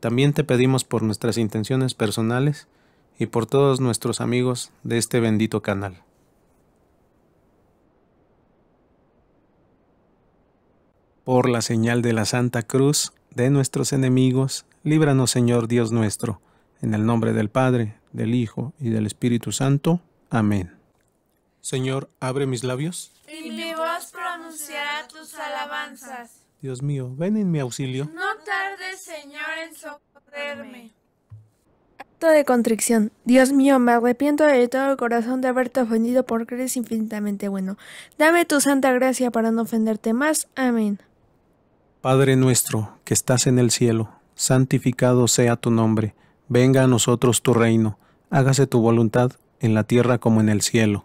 También te pedimos por nuestras intenciones personales y por todos nuestros amigos de este bendito canal. Por la señal de la Santa Cruz de nuestros enemigos, líbranos Señor Dios nuestro, en el nombre del Padre, del Hijo y del Espíritu Santo. Amén. Señor, abre mis labios. Y mi voz pronunciará tus alabanzas. Dios mío, ven en mi auxilio. No tardes, Señor, en socorrerme. Acto de contrición. Dios mío, me arrepiento de todo el corazón de haberte ofendido porque eres infinitamente bueno. Dame tu santa gracia para no ofenderte más. Amén. Padre nuestro, que estás en el cielo, santificado sea tu nombre. Venga a nosotros tu reino. Hágase tu voluntad en la tierra como en el cielo.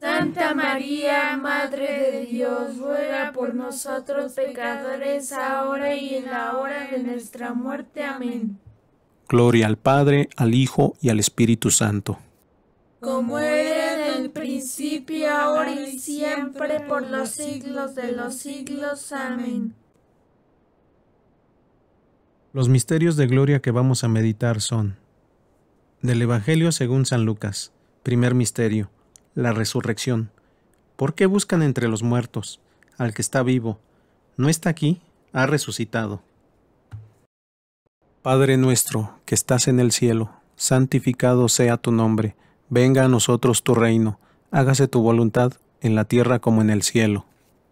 Santa María, Madre de Dios, ruega por nosotros pecadores, ahora y en la hora de nuestra muerte. Amén. Gloria al Padre, al Hijo y al Espíritu Santo. Como era en el principio, ahora y siempre, por los siglos de los siglos. Amén. Los misterios de gloria que vamos a meditar son del Evangelio según San Lucas, primer misterio la resurrección. ¿Por qué buscan entre los muertos al que está vivo? No está aquí, ha resucitado. Padre nuestro, que estás en el cielo, santificado sea tu nombre, venga a nosotros tu reino, hágase tu voluntad en la tierra como en el cielo.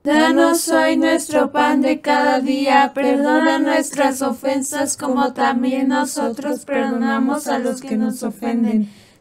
Danos hoy nuestro pan de cada día, perdona nuestras ofensas como también nosotros perdonamos a los que nos ofenden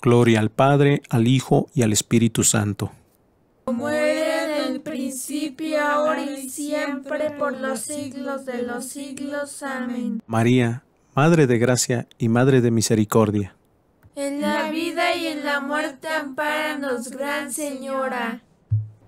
Gloria al Padre, al Hijo y al Espíritu Santo. Como era en el principio, ahora y siempre, por los siglos de los siglos. Amén. María, Madre de Gracia y Madre de Misericordia. En la vida y en la muerte, ampáranos, Gran Señora.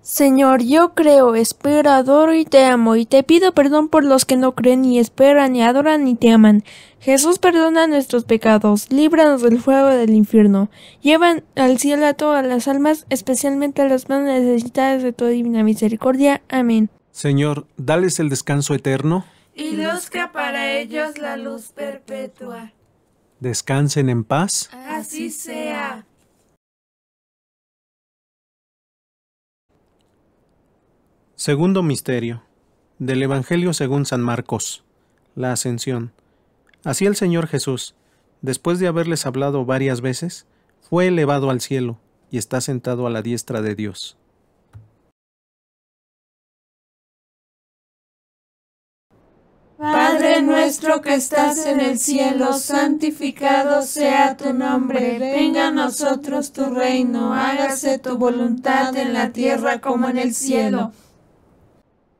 Señor, yo creo, espero, adoro y te amo, y te pido perdón por los que no creen, ni esperan, ni adoran, ni te aman. Jesús perdona nuestros pecados, líbranos del fuego del infierno. Llevan al cielo a todas las almas, especialmente a las más necesitadas de tu divina misericordia. Amén. Señor, dales el descanso eterno. Y luzca para ellos la luz perpetua. Descansen en paz. Así sea. Segundo Misterio del Evangelio según San Marcos. La Ascensión. Así el Señor Jesús, después de haberles hablado varias veces, fue elevado al cielo y está sentado a la diestra de Dios. Padre nuestro que estás en el cielo, santificado sea tu nombre, venga a nosotros tu reino, hágase tu voluntad en la tierra como en el cielo.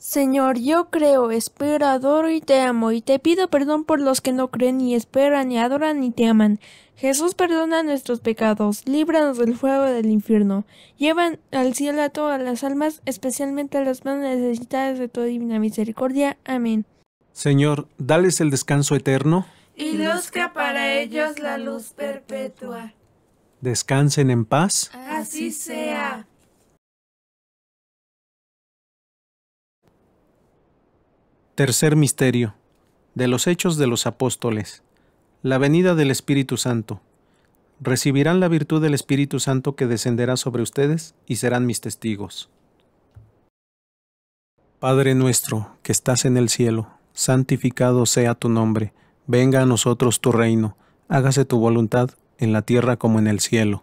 Señor, yo creo, espero, adoro y te amo, y te pido perdón por los que no creen, ni esperan, ni adoran, ni te aman. Jesús, perdona nuestros pecados, líbranos del fuego del infierno. Llevan al cielo a todas las almas, especialmente a las más necesitadas de tu divina misericordia. Amén. Señor, dales el descanso eterno. Y luzca para ellos la luz perpetua. Descansen en paz. Así sea. Tercer Misterio. De los Hechos de los Apóstoles. La venida del Espíritu Santo. Recibirán la virtud del Espíritu Santo que descenderá sobre ustedes y serán mis testigos. Padre nuestro, que estás en el cielo, santificado sea tu nombre, venga a nosotros tu reino, hágase tu voluntad en la tierra como en el cielo.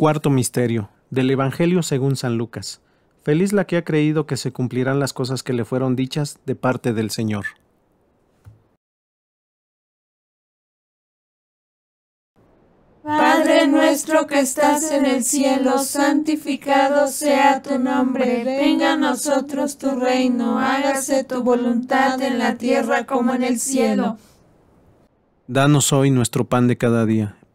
Cuarto Misterio del Evangelio según San Lucas. Feliz la que ha creído que se cumplirán las cosas que le fueron dichas de parte del Señor. Padre nuestro que estás en el cielo, santificado sea tu nombre, venga a nosotros tu reino, hágase tu voluntad en la tierra como en el cielo. Danos hoy nuestro pan de cada día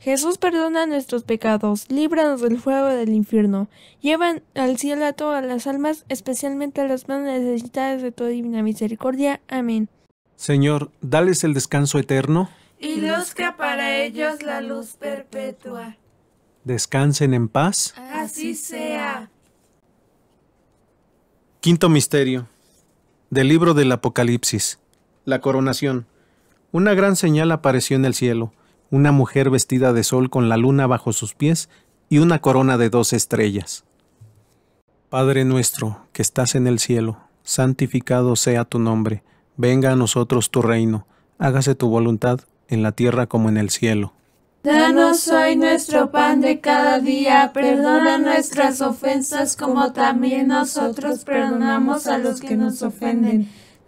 Jesús perdona nuestros pecados, líbranos del fuego del infierno, llevan al cielo a todas las almas, especialmente a las más necesitadas de tu divina misericordia. Amén. Señor, dales el descanso eterno. Y luzca para ellos la luz perpetua. Descansen en paz. Así sea. Quinto misterio. Del libro del Apocalipsis. La coronación. Una gran señal apareció en el cielo una mujer vestida de sol con la luna bajo sus pies y una corona de dos estrellas. Padre nuestro, que estás en el cielo, santificado sea tu nombre, venga a nosotros tu reino, hágase tu voluntad en la tierra como en el cielo. Danos hoy nuestro pan de cada día, perdona nuestras ofensas como también nosotros perdonamos a los que nos ofenden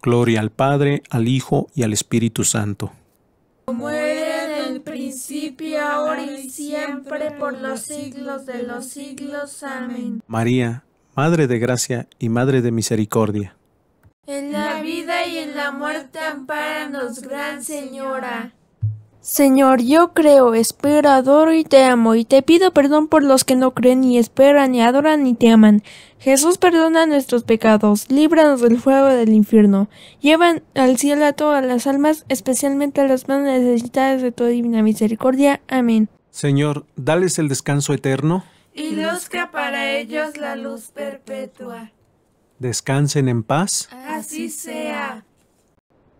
Gloria al Padre, al Hijo y al Espíritu Santo. Como era en el principio, ahora y siempre, por los siglos de los siglos. Amén. María, Madre de Gracia y Madre de Misericordia. En la vida y en la muerte, ampáranos, Gran Señora. Señor, yo creo, espero, adoro y te amo, y te pido perdón por los que no creen, ni esperan, ni adoran, ni te aman. Jesús perdona nuestros pecados, líbranos del fuego del infierno. Llevan al cielo a todas las almas, especialmente a las más necesitadas de tu divina misericordia. Amén. Señor, dales el descanso eterno. Y luzca para ellos la luz perpetua. Descansen en paz. Así sea.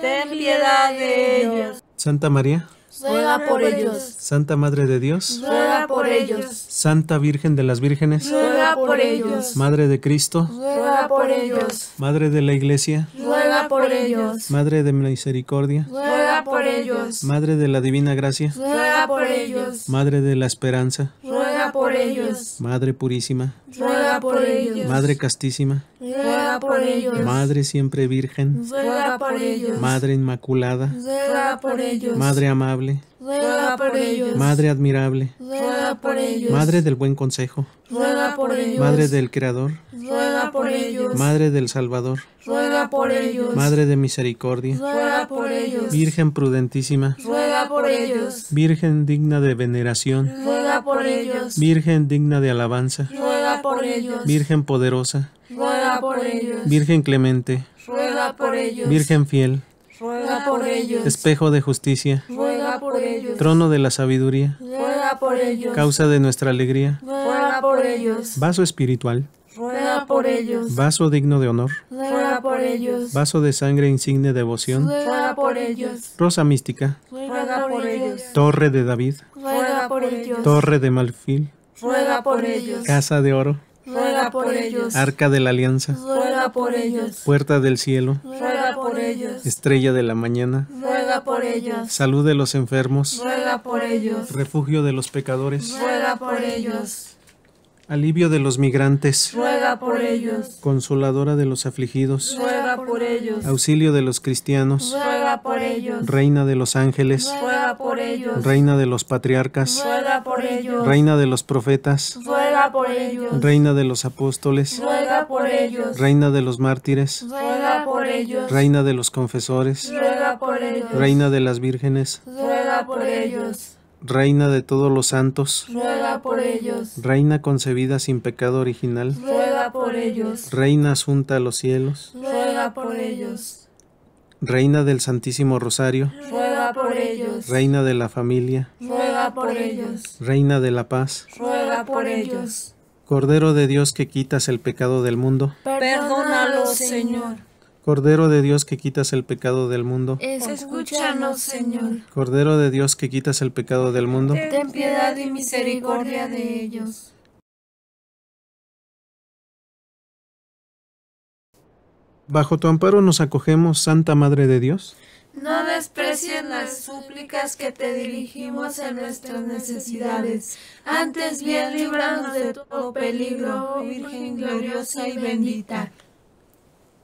ten piedad de ellos. Santa María, ruega por ellos. Santa Madre de Dios, ruega por ellos. Santa Virgen de las Vírgenes, ruega por ellos. Madre de Cristo, ruega por ellos. Madre de la Iglesia, ruega por ellos. Madre de Misericordia, ruega por ellos. Madre de la Divina Gracia, ruega por ellos. Madre de la Esperanza, ruega por ellos. Madre Purísima, ruega por ellos. Madre Castísima, Madre siempre virgen, Madre inmaculada, Madre amable, Madre admirable, Madre del buen consejo, Madre del Creador, Madre del Salvador, Madre de misericordia, Virgen prudentísima, Virgen digna de veneración, ruega por ellos. Virgen digna de alabanza, ruega por ellos. Virgen poderosa, Virgen clemente, Virgen fiel, Espejo de justicia, Trono de la sabiduría, por ellos. Causa de nuestra alegría, Vaso espiritual, por ellos. Vaso digno de honor, Vaso de sangre insigne de devoción, Rosa mística, por ellos. Torre de David, Torre de Malfil, por ellos. Casa de oro, por Arca de la Alianza, Puerta del Cielo, Estrella de la Mañana, Salud de los enfermos, Refugio de los pecadores, Alivio de los migrantes, Consoladora de los afligidos, Auxilio de los cristianos, Reina de los ángeles, Reina de los patriarcas, Reina de los profetas, Reina de los apóstoles, Reina de los mártires, Reina de los confesores, Reina de las vírgenes, Reina de todos los santos, Reina concebida sin pecado original, Reina asunta a los cielos, Reina del Santísimo Rosario, Reina de la familia, por ellos. Reina de la paz, ruega por ellos. Cordero de Dios que quitas el pecado del mundo, perdónalos, Señor. Cordero de Dios que quitas el pecado del mundo, escúchanos, Señor. Cordero de Dios que quitas el pecado del mundo, ten piedad y misericordia de ellos. Bajo tu amparo nos acogemos, Santa Madre de Dios. No desprecien las súplicas que te dirigimos en nuestras necesidades. Antes bien, líbranos de todo peligro, Virgen gloriosa y bendita.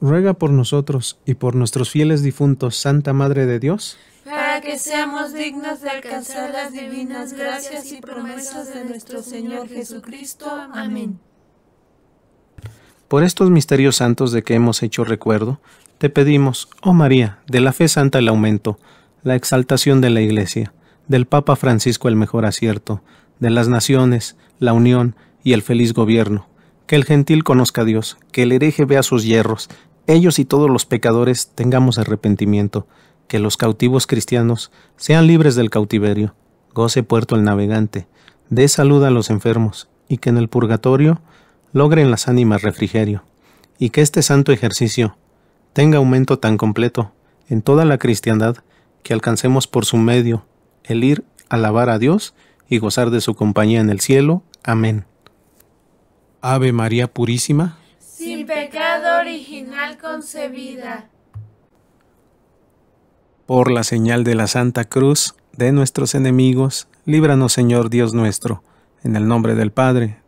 Ruega por nosotros y por nuestros fieles difuntos, Santa Madre de Dios, para que seamos dignos de alcanzar las divinas gracias y promesas de nuestro Señor Jesucristo. Amén. Por estos misterios santos de que hemos hecho recuerdo, te pedimos, oh María, de la fe santa el aumento, la exaltación de la Iglesia, del Papa Francisco el mejor acierto, de las naciones, la unión y el feliz gobierno. Que el gentil conozca a Dios, que el hereje vea sus hierros, ellos y todos los pecadores tengamos arrepentimiento, que los cautivos cristianos sean libres del cautiverio, goce puerto el navegante, dé salud a los enfermos, y que en el purgatorio logren las ánimas refrigerio, y que este santo ejercicio tenga aumento tan completo en toda la cristiandad que alcancemos por su medio el ir a alabar a Dios y gozar de su compañía en el cielo. Amén. Ave María Purísima, sin pecado original concebida. Por la señal de la Santa Cruz de nuestros enemigos, líbranos Señor Dios nuestro, en el nombre del Padre,